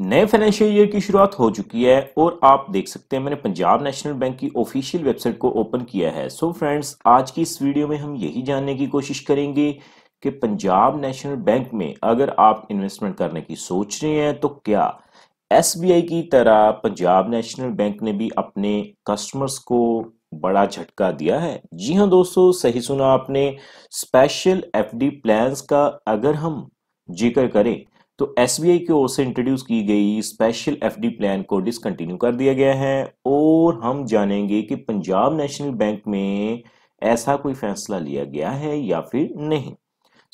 नए financial year की शुरुआत हो चुकी है और आप देख सकते हैं मैंने पंजाब नेशनल बैंक की ऑफिशियल वेबसाइट को ओपन किया है सो so फ्रेंड्स आज की इस वीडियो में हम यही जानने की कोशिश करेंगे कि पंजाब नेशनल बैंक में अगर आप इन्वेस्टमेंट करने की सोच रहे हैं तो क्या एस की तरह पंजाब नेशनल बैंक ने भी अपने कस्टमर्स को बड़ा झटका दिया है जी हाँ दोस्तों सही सुना आपने स्पेशल एफ प्लान्स का अगर हम जिक्र करें तो एस की ओर से इंट्रोड्यूस की गई स्पेशल एफ प्लान को डिसकंटिन्यू कर दिया गया है और हम जानेंगे कि पंजाब नेशनल बैंक में ऐसा कोई फैसला लिया गया है या फिर नहीं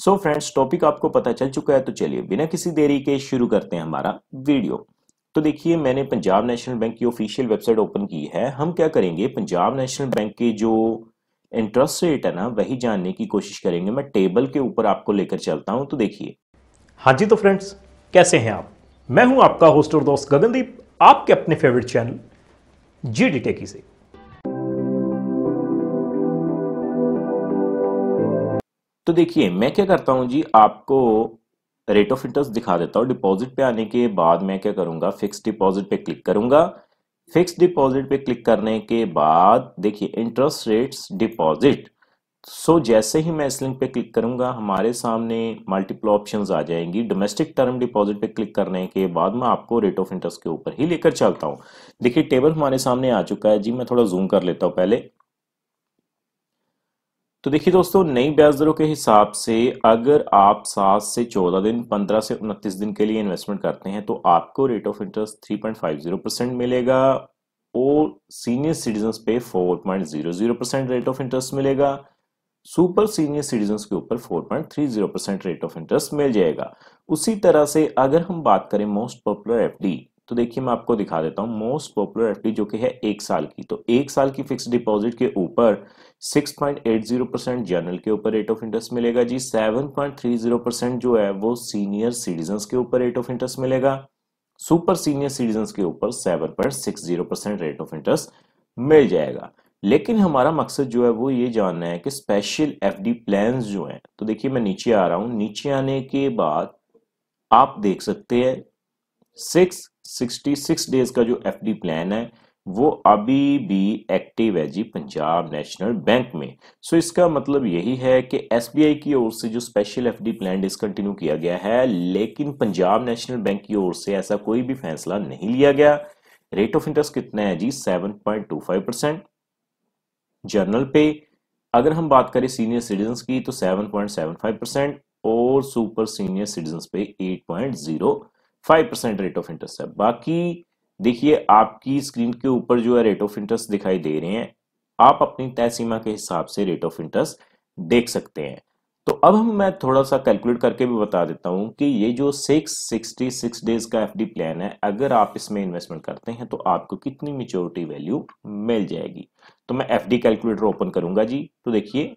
सो फ्रेंड्स टॉपिक आपको पता चल चुका है तो चलिए बिना किसी देरी के शुरू करते हैं हमारा वीडियो तो देखिए मैंने पंजाब नेशनल बैंक की ऑफिशियल वेबसाइट ओपन की है हम क्या करेंगे पंजाब नेशनल बैंक के जो इंटरेस्ट रेट है ना वही जानने की कोशिश करेंगे मैं टेबल के ऊपर आपको लेकर चलता हूं तो देखिए हाँ जी तो फ्रेंड्स कैसे हैं आप मैं हूं आपका होस्ट और दोस्त गगनदीप आपके अपने favourite channel G D Techy से तो देखिए मैं क्या करता हूं जी आपको रेट ऑफ इंटरेस्ट दिखा देता हूं डिपॉजिट पे आने के बाद मैं क्या करूंगा फिक्स डिपॉजिट पे क्लिक करूंगा फिक्स डिपॉजिट पे क्लिक करने के बाद देखिए interest rates deposit so so, जैसे ही मैं इस लिंक पे क्लिक करूंगा हमारे सामने मल्टीपल ऑप्शंस आ जाएंगी डोमेस्टिक टर्म डिपॉजिट पे क्लिक करने के बाद मैं आपको रेट ऑफ इंटरेस्ट के ऊपर ही लेकर चलता हूं देखिए टेबल हमारे सामने आ चुका है जी मैं थोड़ा जूम कर लेता हूं पहले तो देखिए दोस्तों नई ब्याज दरों के हिसाब से अगर आप सात से चौदह दिन पंद्रह से उनतीस दिन के लिए इन्वेस्टमेंट करते हैं तो आपको rate of interest three point five zero percent मिलेगा और सीनियर सिटीजन पे four point zero zero percent rate of interest मिलेगा सुपर सीनियर सिटीजन के ऊपर 4.30 परसेंट रेट ऑफ इंटरेस्ट मिल जाएगा उसी तरह से अगर हम बात करें मोस्ट पॉपुलर एफ तो देखिए मैं आपको दिखा देता हूँ मोस्ट पॉपुलर एफ जो कि है एक साल की तो एक साल की फिक्स डिपॉजिट के ऊपर 6.80 परसेंट जनरल के ऊपर रेट ऑफ इंटरेस्ट मिलेगा जी 7.30 परसेंट जो है वो सीनियर सिटीजन के ऊपर रेट ऑफ इंटरेस्ट मिलेगा सुपर सीनियर सिटीजन के ऊपर seven percent rate of interest मिल जाएगा लेकिन हमारा मकसद जो है वो ये जानना है कि स्पेशल एफडी प्लान्स जो हैं तो देखिए मैं नीचे आ रहा हूँ नीचे आने के बाद आप देख सकते हैं सिक्स सिक्सटी सिक्स डेज का जो एफडी प्लान है वो अभी भी एक्टिव है जी पंजाब नेशनल बैंक में सो इसका मतलब यही है कि एसबीआई की ओर से जो स्पेशल एफडी प्लान डिसकंटिन्यू किया गया है लेकिन पंजाब नेशनल बैंक की ओर से ऐसा कोई भी फैसला नहीं लिया गया रेट ऑफ इंटरेस्ट कितना है जी सेवन परसेंट जर्नल पे अगर हम बात करें सीनियर सिटीजन की तो 7.75 परसेंट और सुपर सीनियर सिटीजन पे 8.05 परसेंट रेट ऑफ इंटरेस्ट है बाकी देखिए आपकी स्क्रीन के ऊपर जो है रेट ऑफ इंटरेस्ट दिखाई दे रहे हैं आप अपनी तय सीमा के हिसाब से रेट ऑफ इंटरेस्ट देख सकते हैं तो अब हम मैं थोड़ा सा कैलकुलेट करके भी बता देता हूं कि ये जो सिक्स सिक्सटी सिक्स डेज का डी प्लान है अगर आप इसमें इन्वेस्टमेंट करते हैं तो आपको कितनी मेच्योरिटी वैल्यू मिल जाएगी तो मैं एफडी कैलकुलेटर ओपन करूंगा जी तो देखिए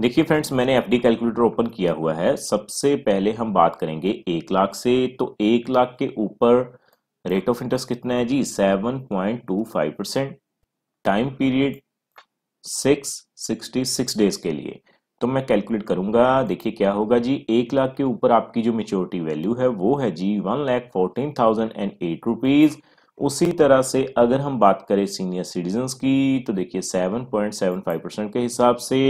देखिए फ्रेंड्स मैंने डी कैलकुलेटर ओपन किया हुआ है सबसे पहले हम बात करेंगे एक लाख से तो एक लाख के ऊपर रेट ऑफ इंटरेस्ट कितना है जी seven point two five percent time period six sixty six days के लिए तो मैं कैलकुलेट करूंगा देखिए क्या होगा जी एक लाख के ऊपर आपकी जो मेच्योरिटी वैल्यू है वो है जी one lakh fourteen thousand and eight rupees उसी तरह से अगर हम बात करें सीनियर सिटीजन की तो देखिए seven point seven five percent के हिसाब से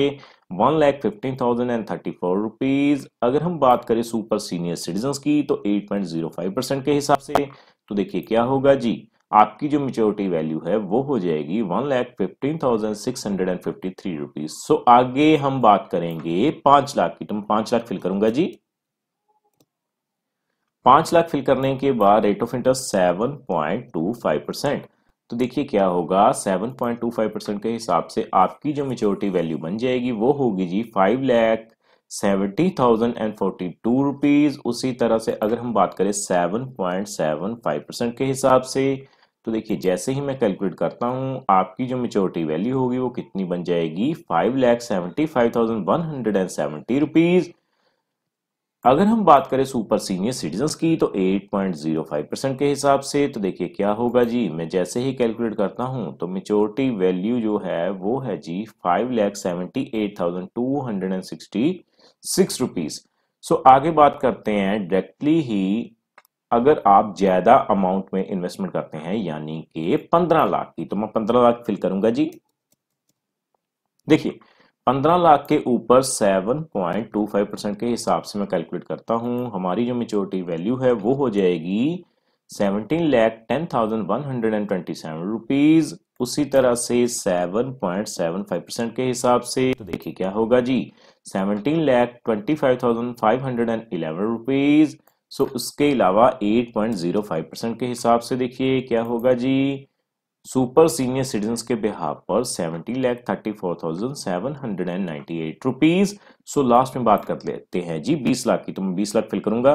one lakh fifteen thousand and thirty four rupees अगर हम बात करें सुपर सीनियर सिटीजन की तो eight point zero five percent के हिसाब से तो देखिए क्या होगा जी आपकी जो मेच्योरिटी वैल्यू है वो हो जाएगी one lakh fifteen thousand six hundred and fifty three rupees so आगे हम बात करेंगे पांच लाख की तो मैं पांच लाख फिल करूंगा जी पांच लाख फिल करने के बाद rate of interest seven point two five percent तो देखिए क्या होगा seven point two five percent के हिसाब से आपकी जो मेच्योरिटी वैल्यू बन जाएगी वो होगी जी five lakh seventy thousand and forty two rupees उसी तरह से अगर हम बात करें seven point seven five percent के हिसाब से तो देखिए जैसे ही मैं कैलकुलेट करता हूँ आपकी जो मेच्योरिटी वैल्यू होगी वो कितनी बन जाएगी five lakh seventy five thousand one hundred and seventy rupees अगर हम बात करें सुपर सीनियर सिटीजन की तो एट फाइव परसेंट के हिसाब से तो देखिए क्या होगा जी मैं जैसे ही कैलकुलेट करता हूँ तो मेच्योरिटी वैल्यू जो है वो है जी five lakh seventy eight thousand two hundred and sixty six rupees so आगे बात करते हैं डायरेक्टली ही अगर आप ज़्यादा अमाउंट में इन्वेस्टमेंट करते हैं यानी कि पंद्रह लाख की तो मैं पंद्रह लाख फिल करूंगा जी देखिए पंद्रह लाख के ऊपर seven point two five percent के हिसाब से मैं कैलकुलेट करता हूं हमारी जो मेच्योरिटी वैल्यू है वो हो जाएगी seventeen lakh ten thousand one hundred and twenty seven rupees उसी तरह से seven point seven five percent के हिसाब से तो देखिए क्या होगा जी seventeen lakh twenty five thousand five hundred and eleven rupees so उसके अलावा 8.05 परसेंट के हिसाब से देखिए क्या होगा जी सुपर सीनियर सिटीजन के बिहार पर seventy lakh thirty four thousand seven hundred and eight rupees so last में बात कर लेते हैं जी बीस लाख की तो मैं बीस लाख फिल करूंगा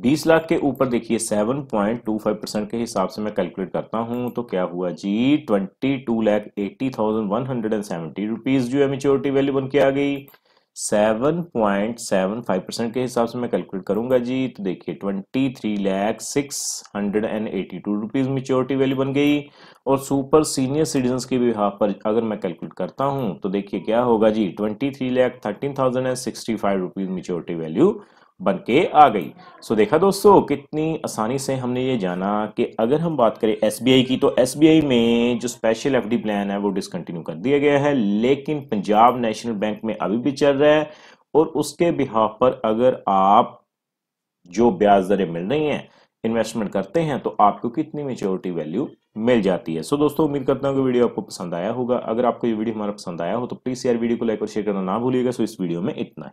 बीस लाख के ऊपर देखिए seven point two five percent के हिसाब से मैं कैलकुलेट करता हूं तो क्या हुआ जी twenty two lakh eighty thousand one hundred and seventy rupees जो है मेच्योरिटी वैल्यू बन के आ गई seven point seven five percent के हिसाब से मैं कैलकुलेट करूंगा जी तो देखिए twenty three lakh six hundred and eighty two rupees maturity value बन गई और सुपर सीनियर सिटीजन के बिहाव पर अगर मैं कैलकुलेट करता हूं तो देखिए क्या होगा जी twenty three lakh thirteen thousand and sixty five rupees maturity value बन के आ गई सो देखा दोस्तों कितनी आसानी से हमने ये जाना कि अगर हम बात करें एसबीआई की तो एसबीआई में जो स्पेशल एफडी प्लान है वो डिसकंटिन्यू कर दिया गया है लेकिन पंजाब नेशनल बैंक में अभी भी चल रहा है और उसके बिहाफ पर अगर आप जो ब्याज दरें मिल रही हैं इन्वेस्टमेंट करते हैं तो आपको कितनी मेच्योरिटी वैल्यू मिल जाती है सो so, दोस्तों उम्मीद करता हूँ कि वीडियो आपको पसंद आया होगा अगर आपको ये वीडियो हमारा पसंद आया हो तो प्लीज़ यार वीडियो को लाइक और शेयर करना ना भूलिएगा सो इस वीडियो में इतना ही